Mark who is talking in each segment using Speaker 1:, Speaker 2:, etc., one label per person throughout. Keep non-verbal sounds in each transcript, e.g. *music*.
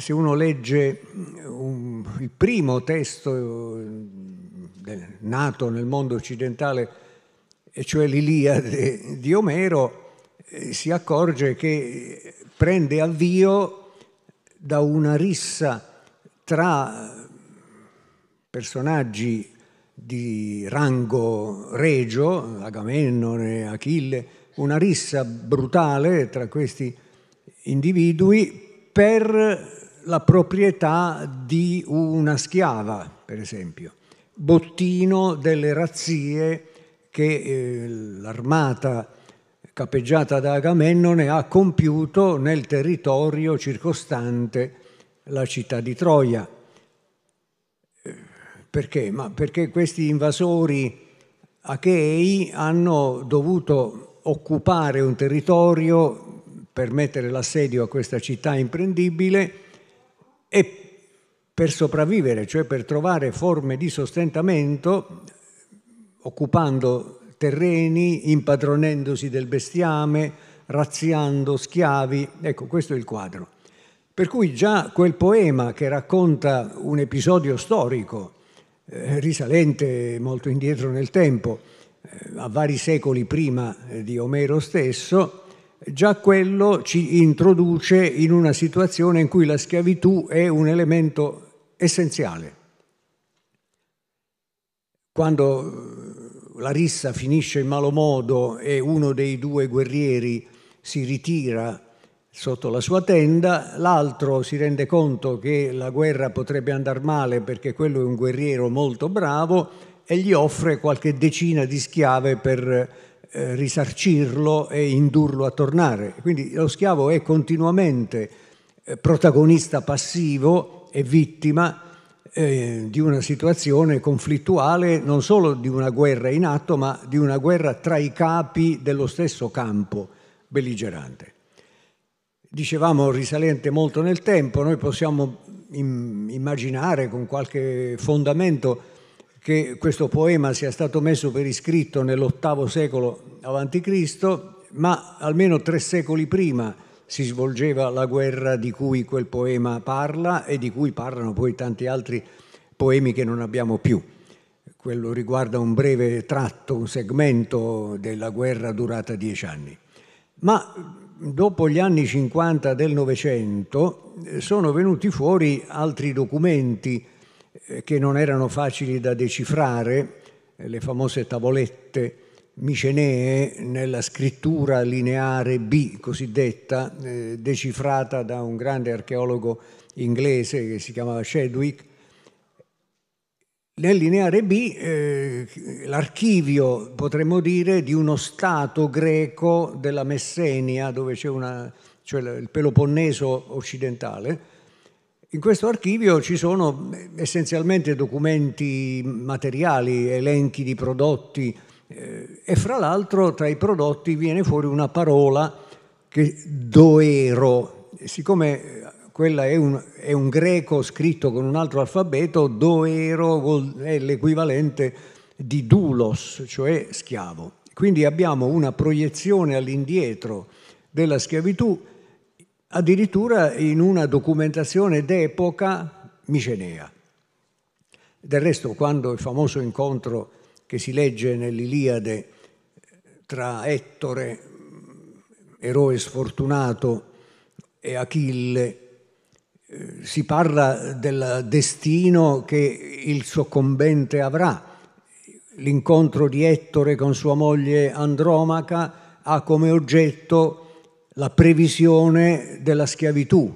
Speaker 1: se uno legge mm, un, il primo testo eh, nato nel mondo occidentale, e cioè l'Iliade di Omero, eh, si accorge che prende avvio da una rissa tra personaggi di rango regio, Agamennone, Achille, una rissa brutale tra questi individui per la proprietà di una schiava, per esempio, bottino delle razzie che eh, l'armata capeggiata da Agamennone ha compiuto nel territorio circostante la città di Troia. Eh, perché? Ma perché questi invasori achei hanno dovuto occupare un territorio per mettere l'assedio a questa città imprendibile e per sopravvivere, cioè per trovare forme di sostentamento, occupando terreni, impadronendosi del bestiame, razziando schiavi. Ecco, questo è il quadro. Per cui già quel poema che racconta un episodio storico, eh, risalente molto indietro nel tempo, eh, a vari secoli prima eh, di Omero stesso, già quello ci introduce in una situazione in cui la schiavitù è un elemento essenziale. Quando eh, la rissa finisce in malo modo e uno dei due guerrieri si ritira sotto la sua tenda, l'altro si rende conto che la guerra potrebbe andare male perché quello è un guerriero molto bravo e gli offre qualche decina di schiave per eh, risarcirlo e indurlo a tornare. Quindi lo schiavo è continuamente eh, protagonista passivo e vittima eh, di una situazione conflittuale, non solo di una guerra in atto, ma di una guerra tra i capi dello stesso campo belligerante. Dicevamo risalente molto nel tempo, noi possiamo immaginare con qualche fondamento che questo poema sia stato messo per iscritto nell'VIII secolo a.C., ma almeno tre secoli prima si svolgeva la guerra di cui quel poema parla e di cui parlano poi tanti altri poemi che non abbiamo più. Quello riguarda un breve tratto, un segmento della guerra durata dieci anni. Ma dopo gli anni 50 del Novecento eh, sono venuti fuori altri documenti eh, che non erano facili da decifrare, eh, le famose tavolette micenee nella scrittura lineare B cosiddetta, eh, decifrata da un grande archeologo inglese che si chiamava Chadwick. Nel lineare B eh, l'archivio, potremmo dire, di uno stato greco della Messenia, dove c'è una, cioè il Peloponneso occidentale, in questo archivio ci sono eh, essenzialmente documenti materiali, elenchi di prodotti eh, e fra l'altro tra i prodotti viene fuori una parola che doero, siccome eh, quella è un, è un greco scritto con un altro alfabeto, doero è l'equivalente di dulos, cioè schiavo. Quindi abbiamo una proiezione all'indietro della schiavitù addirittura in una documentazione d'epoca micenea. Del resto, quando il famoso incontro che si legge nell'Iliade eh, tra Ettore, mm, eroe sfortunato, e Achille, eh, si parla del destino che il soccombente avrà. L'incontro di Ettore con sua moglie Andromaca ha come oggetto la previsione della schiavitù.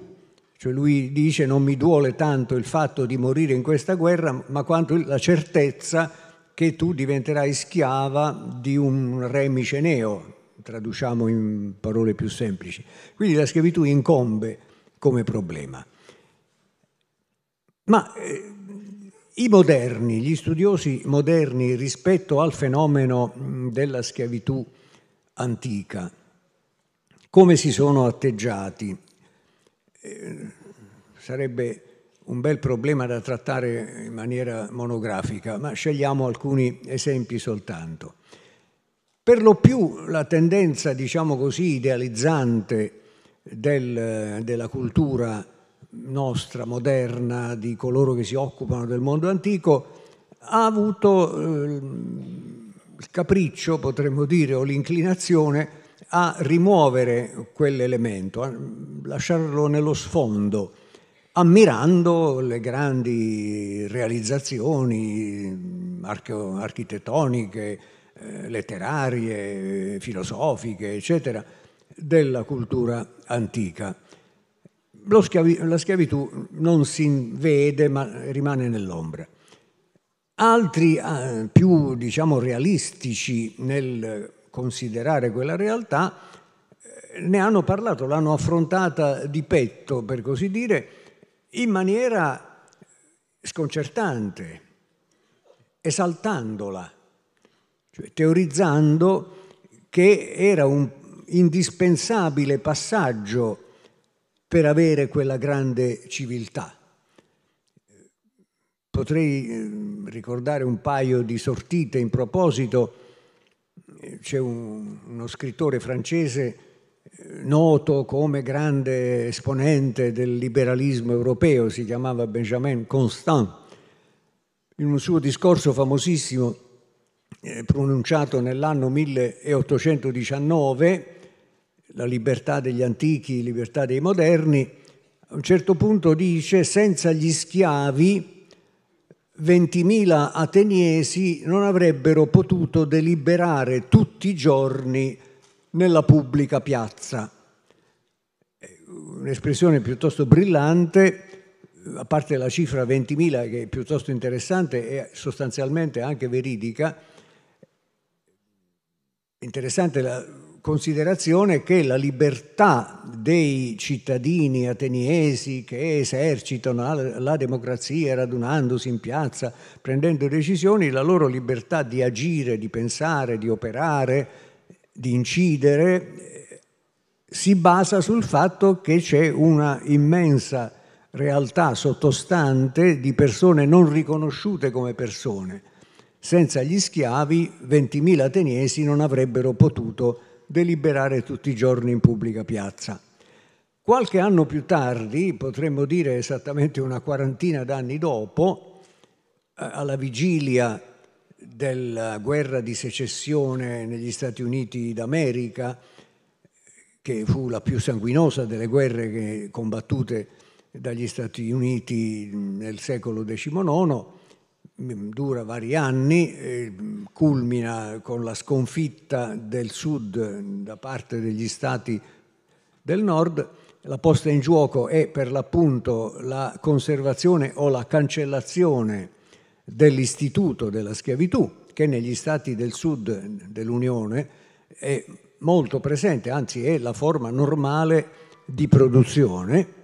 Speaker 1: Cioè lui dice non mi duole tanto il fatto di morire in questa guerra, ma quanto la certezza che tu diventerai schiava di un re miceneo, traduciamo in parole più semplici. Quindi la schiavitù incombe come problema. Ma eh, i moderni, gli studiosi moderni rispetto al fenomeno della schiavitù antica, come si sono atteggiati. Eh, sarebbe un bel problema da trattare in maniera monografica, ma scegliamo alcuni esempi soltanto. Per lo più la tendenza, diciamo così, idealizzante del, della cultura nostra moderna, di coloro che si occupano del mondo antico, ha avuto eh, il capriccio, potremmo dire, o l'inclinazione a rimuovere quell'elemento, a lasciarlo nello sfondo, ammirando le grandi realizzazioni architettoniche, eh, letterarie, filosofiche, eccetera, della cultura antica. Schiavi- la schiavitù non si vede ma rimane nell'ombra. Altri eh, più diciamo, realistici nel considerare quella realtà, eh, ne hanno parlato, l'hanno affrontata di petto, per così dire, in maniera sconcertante, esaltandola, cioè teorizzando che era un indispensabile passaggio per avere quella grande civiltà. Potrei eh, ricordare un paio di sortite in proposito c'è un, uno scrittore francese eh, noto come grande esponente del liberalismo europeo, si chiamava Benjamin Constant. In un suo discorso famosissimo, eh, pronunciato nell'anno 1819, La libertà degli antichi, libertà dei moderni, a un certo punto dice senza gli schiavi 20.000 ateniesi non avrebbero potuto deliberare tutti i giorni nella pubblica piazza. Un'espressione piuttosto brillante, a parte la cifra 20.000 che è piuttosto interessante e sostanzialmente anche veridica, interessante la considerazione che la libertà dei cittadini ateniesi che esercitano la democrazia radunandosi in piazza, prendendo decisioni, la loro libertà di agire, di pensare, di operare, di incidere, si basa sul fatto che c'è una immensa realtà sottostante di persone non riconosciute come persone. Senza gli schiavi 20.000 ateniesi non avrebbero potuto deliberare tutti i giorni in pubblica piazza. Qualche anno più tardi, potremmo dire esattamente una quarantina d'anni dopo, eh, alla vigilia della guerra di secessione negli Stati Uniti d'America, che fu la più sanguinosa delle guerre combattute dagli Stati Uniti nel secolo XIX, Mm, dura vari anni, culmina con la sconfitta del sud da parte degli stati del nord, la posta in gioco è per l'appunto la conservazione o la cancellazione dell'istituto della schiavitù, che negli stati del sud dell'Unione è molto presente, anzi è la forma normale di produzione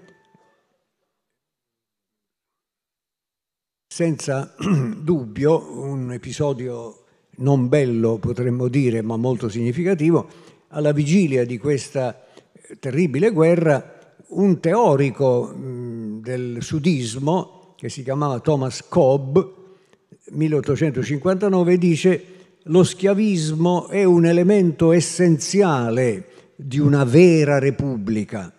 Speaker 1: senza *clears throat* dubbio un episodio non bello, potremmo dire, ma molto significativo. Alla vigilia di questa eh, terribile guerra, un teorico del sudismo, che si chiamava Thomas Cobb, 1859, dice lo schiavismo è un elemento essenziale di una vera repubblica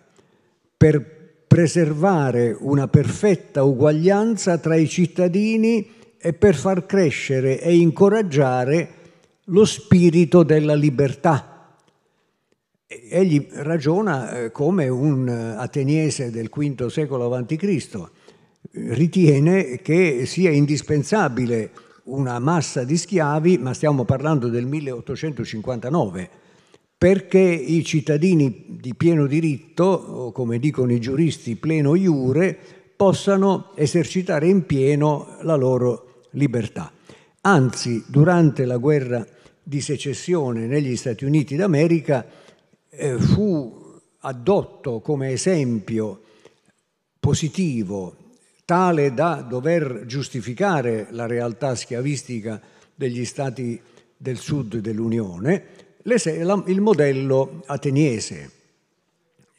Speaker 1: per preservare una perfetta uguaglianza tra i cittadini e per far crescere e incoraggiare lo spirito della libertà. Egli ragiona eh, come un eh, ateniese del V secolo a.C. Ritiene che sia indispensabile una massa di schiavi, ma stiamo parlando del 1859, perché i cittadini di pieno diritto, o come dicono i giuristi pleno iure, possano esercitare in pieno la loro libertà. Anzi, durante la guerra di secessione negli Stati Uniti d'America eh, fu adotto come esempio positivo tale da dover giustificare la realtà schiavistica degli stati del sud dell'Unione il modello ateniese.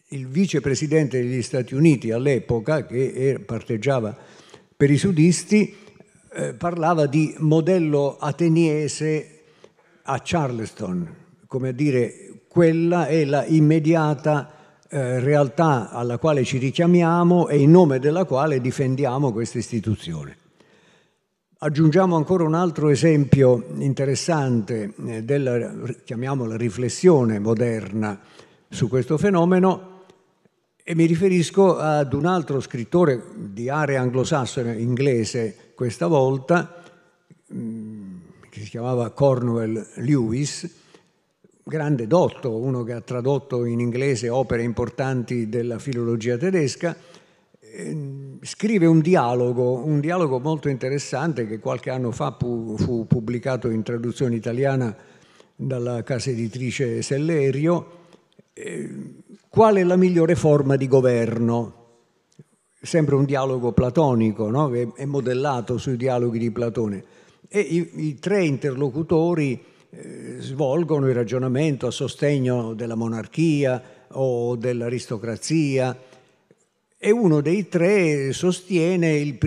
Speaker 1: Il vicepresidente degli Stati Uniti all'epoca, che parteggiava per i sudisti, eh, parlava di modello ateniese a Charleston, come a dire quella è la immediata eh, realtà alla quale ci richiamiamo e in nome della quale difendiamo questa istituzione. Aggiungiamo ancora un altro esempio interessante eh, della, chiamiamola, riflessione moderna su questo fenomeno e mi riferisco ad un altro scrittore di area anglosassone, inglese questa volta, mm, che si chiamava Cornwell Lewis, grande dotto, uno che ha tradotto in inglese opere importanti della filologia tedesca, Ehm, scrive un dialogo, un dialogo molto interessante che qualche anno fa pu, fu pubblicato in traduzione italiana dalla casa editrice Sellerio, ehm, qual è la migliore forma di governo? Sempre un dialogo platonico, no? è, modellato sui dialoghi di Platone. E i, i tre interlocutori eh, svolgono il ragionamento a sostegno della monarchia o dell'aristocrazia, e uno dei tre sostiene il,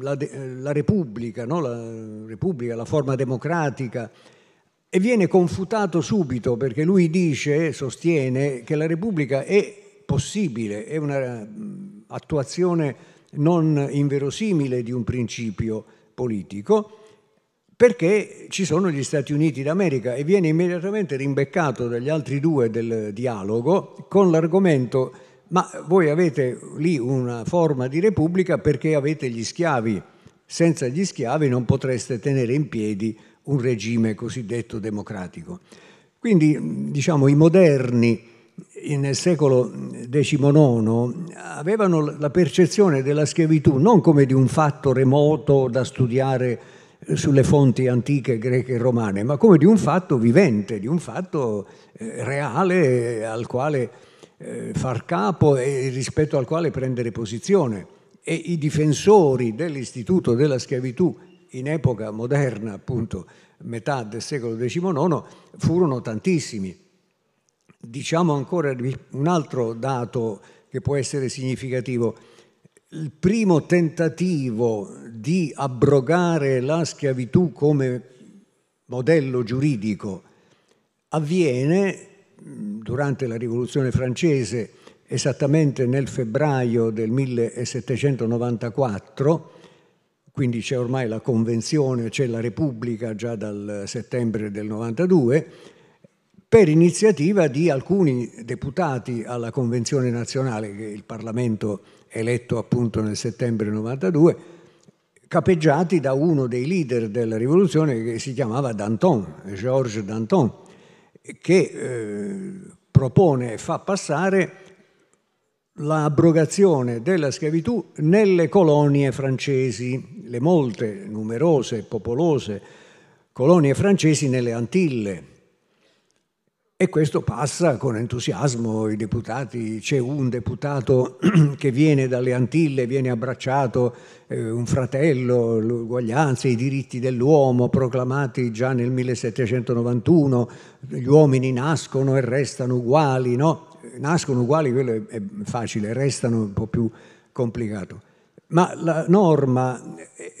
Speaker 1: la, la, Repubblica, no? la Repubblica, la forma democratica, e viene confutato subito perché lui dice, sostiene, che la Repubblica è possibile, è un'attuazione non inverosimile di un principio politico, perché ci sono gli Stati Uniti d'America e viene immediatamente rimbeccato dagli altri due del dialogo con l'argomento ma voi avete lì una forma di repubblica perché avete gli schiavi. Senza gli schiavi non potreste tenere in piedi un regime cosiddetto democratico. Quindi, diciamo, i moderni nel secolo XIX avevano la percezione della schiavitù non come di un fatto remoto da studiare sulle fonti antiche greche e romane, ma come di un fatto vivente, di un fatto eh, reale al quale eh, far capo e rispetto al quale prendere posizione. E i difensori dell'istituto della schiavitù in epoca moderna, appunto metà del secolo XIX, furono tantissimi. Diciamo ancora un altro dato che può essere significativo. Il primo tentativo di abrogare la schiavitù come modello giuridico avviene durante la Rivoluzione francese, esattamente nel febbraio del 1794, quindi c'è ormai la Convenzione, c'è la Repubblica già dal settembre del 92, per iniziativa di alcuni deputati alla Convenzione nazionale, che il Parlamento eletto appunto nel settembre 92, capeggiati da uno dei leader della rivoluzione che si chiamava Danton, Georges Danton che eh, propone e fa passare l'abrogazione della schiavitù nelle colonie francesi, le molte, numerose, popolose colonie francesi nelle Antille, e questo passa con entusiasmo i deputati. C'è un deputato *clears throat* che viene dalle Antille, viene abbracciato, eh, un fratello, l'uguaglianza, i diritti dell'uomo proclamati già nel 1791, gli uomini nascono e restano uguali, no? Nascono uguali, quello è, facile, restano un po' più complicato. Ma la norma eh,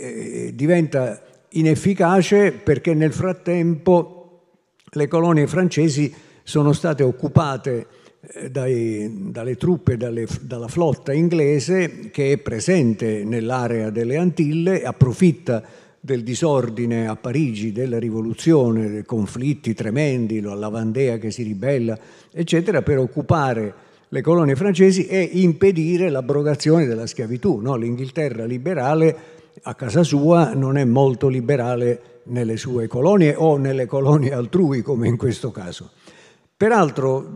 Speaker 1: eh diventa inefficace perché nel frattempo le colonie francesi sono state occupate eh, dai, dalle truppe, dalle, dalla flotta inglese che è presente nell'area delle Antille, approfitta del disordine a Parigi, della rivoluzione, dei conflitti tremendi, la Vandea che si ribella, eccetera, per occupare le colonie francesi e impedire l'abrogazione della schiavitù. No? L'Inghilterra liberale a casa sua non è molto liberale nelle sue colonie o nelle colonie altrui come in questo caso. Peraltro,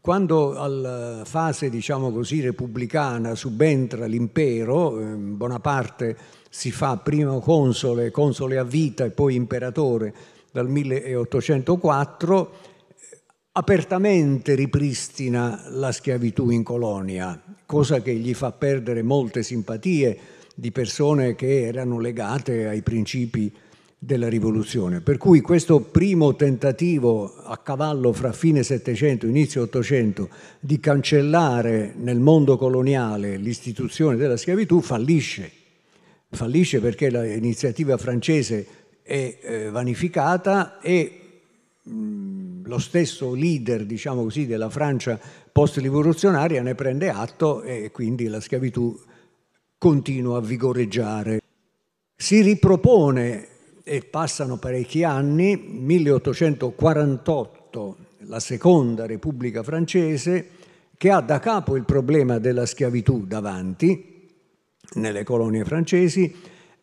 Speaker 1: quando alla fase, diciamo così, repubblicana subentra l'impero, ehm, Bonaparte si fa primo console, console a vita e poi imperatore dal 1804, eh, apertamente ripristina la schiavitù in colonia, cosa che gli fa perdere molte simpatie di persone che erano legate ai principi della rivoluzione. Per cui questo primo tentativo a cavallo fra fine Settecento e inizio Ottocento di cancellare nel mondo coloniale l'istituzione della schiavitù fallisce. Fallisce perché l'iniziativa francese è eh, vanificata e lo stesso leader, diciamo così, della Francia post-rivoluzionaria ne prende atto e quindi la schiavitù continua a vigoreggiare. Si ripropone e passano parecchi anni, 1848, la seconda Repubblica francese, che ha da capo il problema della schiavitù davanti nelle colonie francesi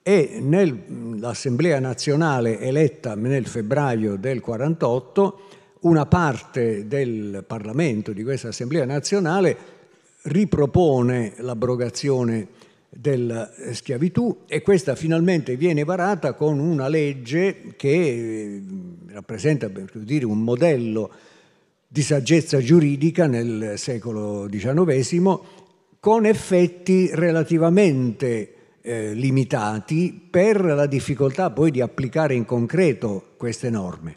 Speaker 1: e nell'Assemblea nazionale eletta nel febbraio del 48 una parte del Parlamento di questa Assemblea nazionale ripropone l'abrogazione della eh, schiavitù e questa finalmente viene varata con una legge che eh, rappresenta per dire, un modello di saggezza giuridica nel secolo XIX con effetti relativamente eh, limitati per la difficoltà poi di applicare in concreto queste norme.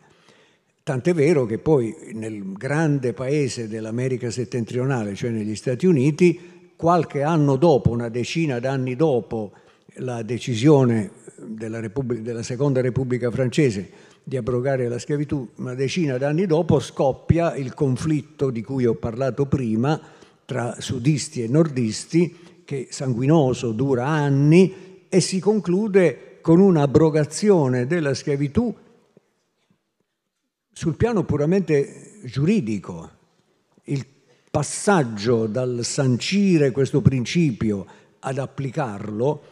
Speaker 1: Tant'è vero che poi nel grande paese dell'America settentrionale, cioè negli Stati Uniti, qualche anno dopo, una decina d'anni dopo la decisione della, Repubblica, della Seconda Repubblica Francese di abrogare la schiavitù, una decina d'anni dopo scoppia il conflitto di cui ho parlato prima tra sudisti e nordisti, che sanguinoso dura anni e si conclude con un'abrogazione della schiavitù sul piano puramente giuridico. Il passaggio dal sancire questo principio ad applicarlo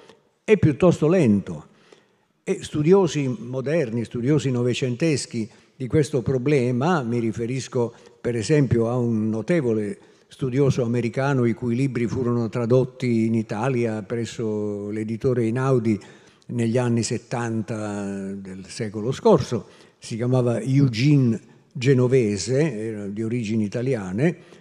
Speaker 1: è piuttosto lento. E studiosi moderni, studiosi novecenteschi di questo problema, mi riferisco per esempio a un notevole studioso americano i cui libri furono tradotti in Italia presso l'editore Inaudi negli anni 70 del secolo scorso, si chiamava Eugene Genovese, era di origini italiane,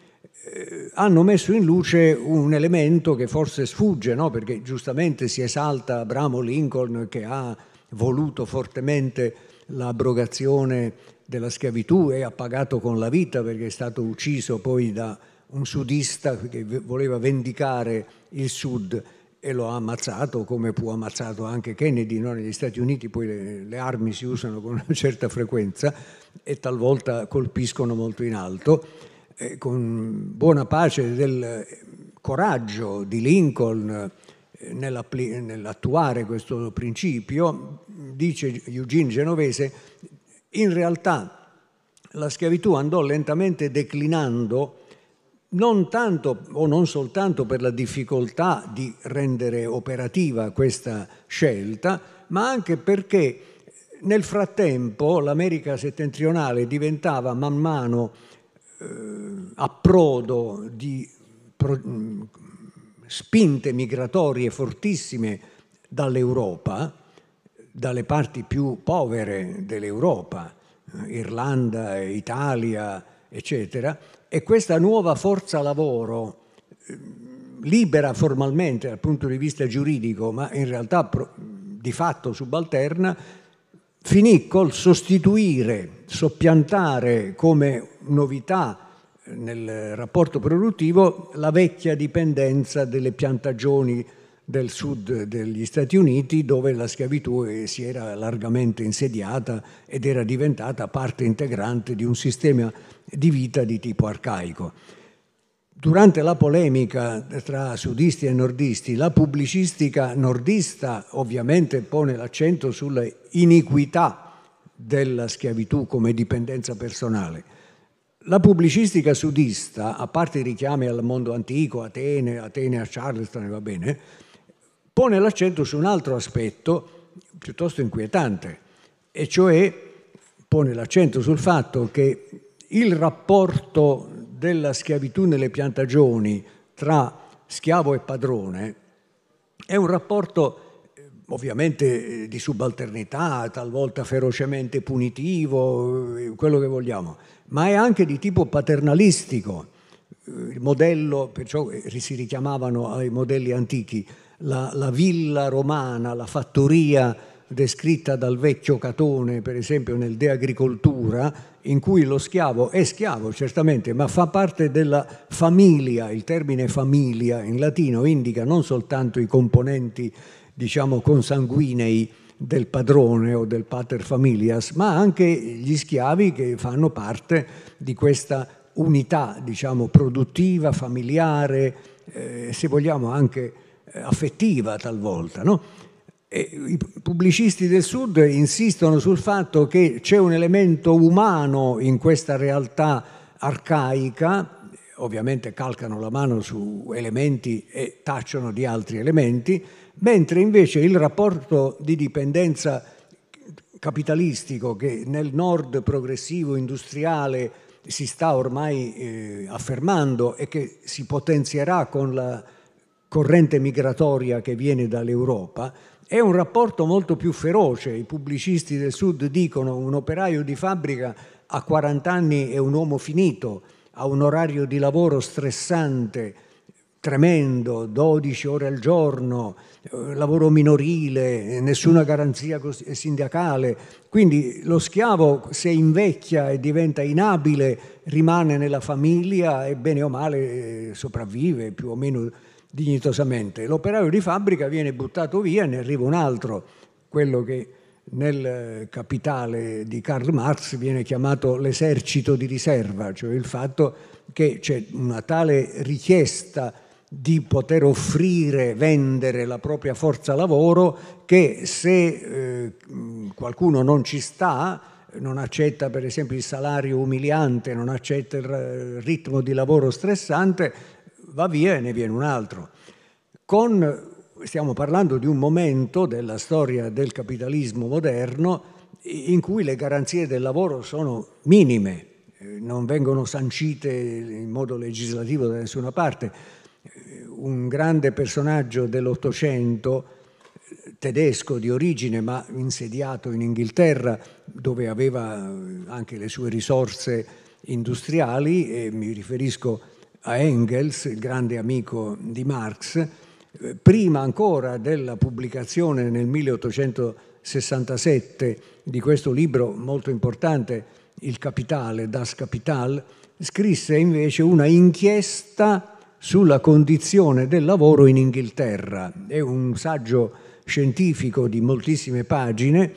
Speaker 1: eh, hanno messo in luce un elemento che forse sfugge, no? perché giustamente si esalta Abramo Lincoln che ha voluto fortemente l'abrogazione della schiavitù e ha pagato con la vita perché è stato ucciso poi da un sudista che voleva vendicare il sud e lo ha ammazzato come può ammazzato anche Kennedy, no? negli Stati Uniti poi le, le armi si usano con una certa frequenza e talvolta colpiscono molto in alto eh, con buona pace del coraggio di Lincoln eh, nell'attuare questo principio, dice Eugene Genovese, in realtà la schiavitù andò lentamente declinando non tanto o non soltanto per la difficoltà di rendere operativa questa scelta, ma anche perché nel frattempo l'America settentrionale diventava man mano eh, approdo di mm, spinte migratorie fortissime dall'Europa, dalle parti più povere dell'Europa, eh, Irlanda, Italia, eccetera, e questa nuova forza lavoro mm, libera formalmente dal punto di vista giuridico, ma in realtà di fatto subalterna, finì col sostituire, soppiantare come novità eh, nel rapporto produttivo la vecchia dipendenza delle piantagioni del sud degli Stati Uniti dove la schiavitù eh, si era largamente insediata ed era diventata parte integrante di un sistema di vita di tipo arcaico durante la polemica tra sudisti e nordisti, la pubblicistica nordista ovviamente pone l'accento sulla iniquità della schiavitù come dipendenza personale. La pubblicistica sudista, a parte i richiami al mondo antico, Atene, Atene a Charleston, va bene, pone l'accento su un altro aspetto piuttosto inquietante, e cioè pone l'accento sul fatto che il rapporto della schiavitù nelle piantagioni tra schiavo e padrone è un rapporto eh, ovviamente eh, di subalternità, talvolta ferocemente punitivo, eh, quello che vogliamo, ma è anche di tipo paternalistico. Il modello, perciò si richiamavano ai modelli antichi, la, la villa romana, la fattoria descritta dal vecchio Catone, per esempio nel De Agricoltura, in cui lo schiavo è schiavo certamente, ma fa parte della famiglia, il termine famiglia in latino indica non soltanto i componenti, diciamo, consanguinei del padrone o del pater familias, ma anche gli schiavi che fanno parte di questa unità, diciamo, produttiva, familiare, eh, se vogliamo anche eh, affettiva talvolta, no? I pubblicisti del Sud insistono sul fatto che c'è un elemento umano in questa realtà arcaica, ovviamente calcano la mano su elementi e tacciono di altri elementi, mentre invece il rapporto di dipendenza capitalistico che nel nord progressivo industriale si sta ormai eh, affermando e che si potenzierà con la corrente migratoria che viene dall'Europa, è un rapporto molto più feroce. I pubblicisti del sud dicono un operaio di fabbrica a 40 anni è un uomo finito, ha un orario di lavoro stressante, tremendo, 12 ore al giorno, eh, lavoro minorile, nessuna garanzia sindacale. Quindi lo schiavo se invecchia e diventa inabile rimane nella famiglia e bene o male eh, sopravvive più o meno dignitosamente. L'operaio di fabbrica viene buttato via e ne arriva un altro, quello che nel eh, capitale di Karl Marx viene chiamato l'esercito di riserva, cioè il fatto che c'è una tale richiesta di poter offrire, vendere la propria forza lavoro che se eh, qualcuno non ci sta, non accetta per esempio il salario umiliante, non accetta il ritmo di lavoro stressante, va via e ne viene un altro. Con, stiamo parlando di un momento della storia del capitalismo moderno in cui le garanzie del lavoro sono minime, eh, non vengono sancite in modo legislativo da nessuna parte. Eh, un grande personaggio dell'Ottocento, tedesco di origine ma insediato in Inghilterra, dove aveva eh, anche le sue risorse industriali, e mi riferisco a a Engels, il grande amico di Marx, eh, prima ancora della pubblicazione nel 1867 di questo libro molto importante, Il Capitale, Das Kapital, scrisse invece una inchiesta sulla condizione del lavoro in Inghilterra. È un saggio scientifico di moltissime pagine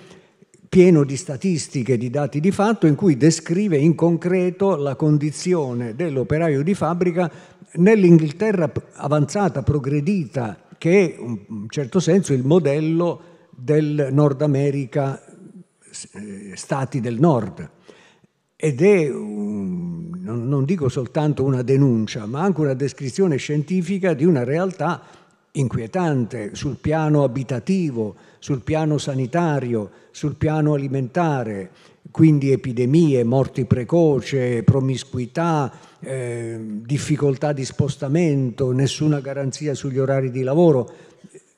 Speaker 1: pieno di statistiche, di dati di fatto, in cui descrive in concreto la condizione dell'operaio di fabbrica nell'Inghilterra avanzata, progredita, che è in certo senso il modello del Nord America, eh, stati del Nord. Ed è, non dico soltanto una denuncia, ma anche una descrizione scientifica di una realtà inquietante sul piano abitativo, sul piano sanitario, sul piano alimentare, quindi epidemie, morti precoce, promiscuità, eh, difficoltà di spostamento, nessuna garanzia sugli orari di lavoro,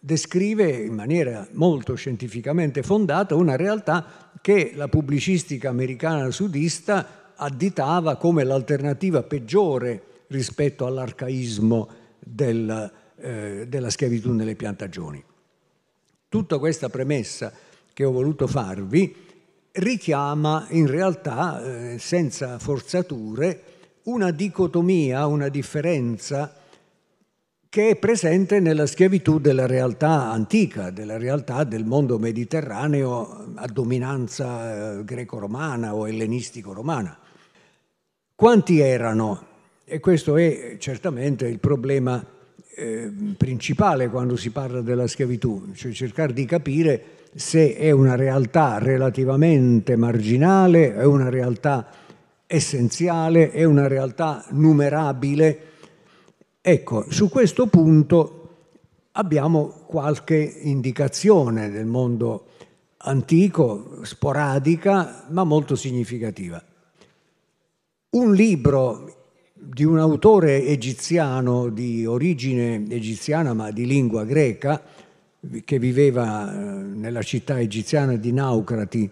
Speaker 1: descrive in maniera molto scientificamente fondata una realtà che la pubblicistica americana sudista additava come l'alternativa peggiore rispetto all'arcaismo del, eh, della schiavitù nelle piantagioni. Tutta questa premessa che ho voluto farvi richiama in realtà, eh, senza forzature, una dicotomia, una differenza che è presente nella schiavitù della realtà antica, della realtà del mondo mediterraneo a dominanza eh, greco-romana o ellenistico-romana. Quanti erano? E questo è certamente il problema Ehm, principale quando si parla della schiavitù, cioè cercare di capire se è una realtà relativamente marginale, è una realtà essenziale, è una realtà numerabile. Ecco, su questo punto abbiamo qualche indicazione del mondo antico, sporadica, ma molto significativa. Un libro di un autore egiziano di origine egiziana ma di lingua greca che viveva eh, nella città egiziana di Naucrati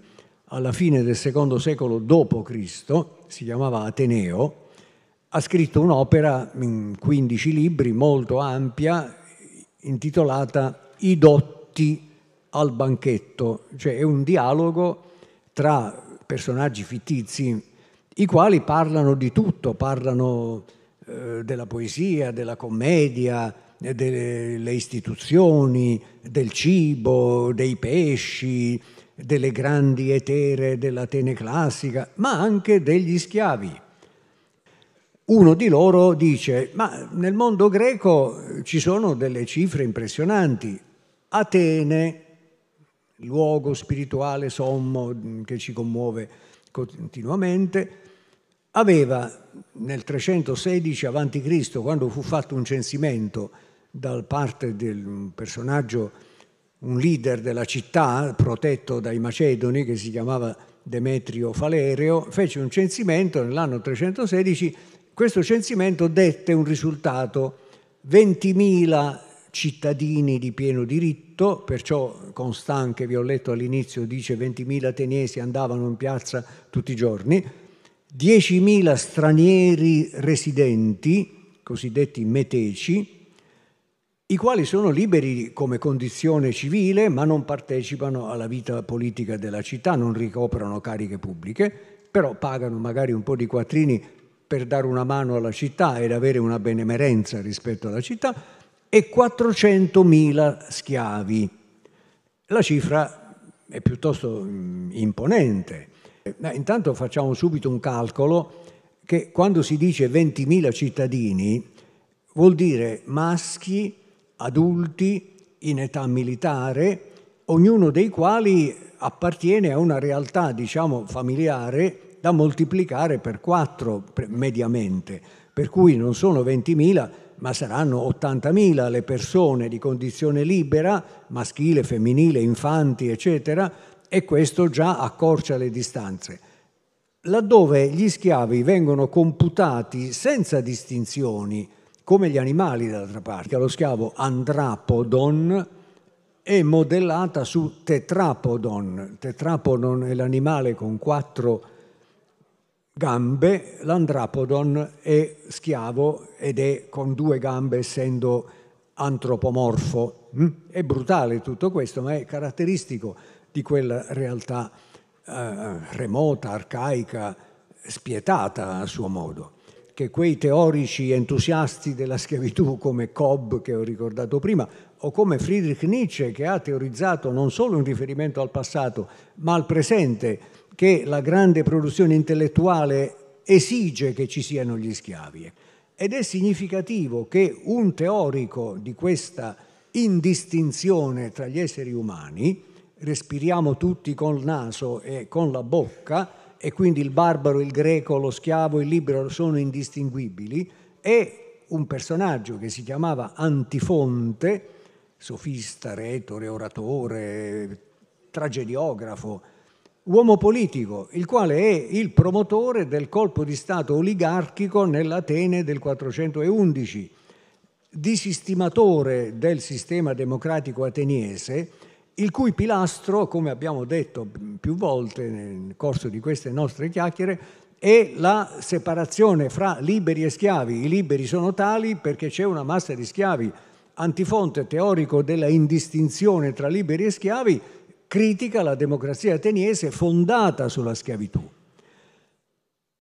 Speaker 1: alla fine del secondo secolo d.C., si chiamava Ateneo, ha scritto un'opera in 15 libri molto ampia intitolata I dotti al banchetto, cioè è un dialogo tra personaggi fittizi i quali parlano di tutto, parlano eh, della poesia, della commedia, delle istituzioni, del cibo, dei pesci, delle grandi etere dell'Atene classica, ma anche degli schiavi. Uno di loro dice, ma nel mondo greco ci sono delle cifre impressionanti. Atene, luogo spirituale sommo mm, che ci commuove, continuamente, aveva nel 316 a.C., quando fu fatto un censimento da parte di un personaggio, un leader della città protetto dai Macedoni, che si chiamava Demetrio Falereo, fece un censimento nell'anno 316. Questo censimento dette un risultato 20.000 cittadini di pieno diritto, perciò Constant che vi ho letto all'inizio dice 20.000 ateniesi andavano in piazza tutti i giorni, 10.000 stranieri residenti, cosiddetti meteci, i quali sono liberi come condizione civile ma non partecipano alla vita politica della città, non ricoprono cariche pubbliche, però pagano magari un po' di quattrini per dare una mano alla città ed avere una benemerenza rispetto alla città e 400.000 schiavi. La cifra è piuttosto mm, imponente. Ma intanto facciamo subito un calcolo che quando si dice 20.000 cittadini vuol dire maschi, adulti, in età militare, ognuno dei quali appartiene a una realtà, diciamo, familiare da moltiplicare per quattro mediamente, per cui non sono 20.000, ma saranno 80.000 le persone di condizione libera, maschile, femminile, infanti, eccetera, e questo già accorcia le distanze. Laddove gli schiavi vengono computati senza distinzioni, come gli animali d'altra parte, lo schiavo andrapodon, è modellata su tetrapodon. Tetrapodon è l'animale con quattro gambe, l'andrapodon è schiavo ed è con due gambe essendo antropomorfo. Mm? È brutale tutto questo, ma è caratteristico di quella realtà eh, remota, arcaica, spietata a suo modo, che quei teorici entusiasti della schiavitù come Cobb, che ho ricordato prima, o come Friedrich Nietzsche, che ha teorizzato non solo un riferimento al passato, ma al presente, che la grande produzione intellettuale esige che ci siano gli schiavi. Ed è significativo che un teorico di questa indistinzione tra gli esseri umani, respiriamo tutti col naso e con la bocca, e quindi il barbaro, il greco, lo schiavo, il libero sono indistinguibili, è un personaggio che si chiamava Antifonte, sofista, retore, oratore, tragediografo, uomo politico, il quale è il promotore del colpo di Stato oligarchico nell'Atene del 411, disistimatore del sistema democratico ateniese, il cui pilastro, come abbiamo detto più volte nel corso di queste nostre chiacchiere, è la separazione fra liberi e schiavi. I liberi sono tali perché c'è una massa di schiavi. Antifonte teorico della indistinzione tra liberi e schiavi critica la democrazia ateniese fondata sulla schiavitù.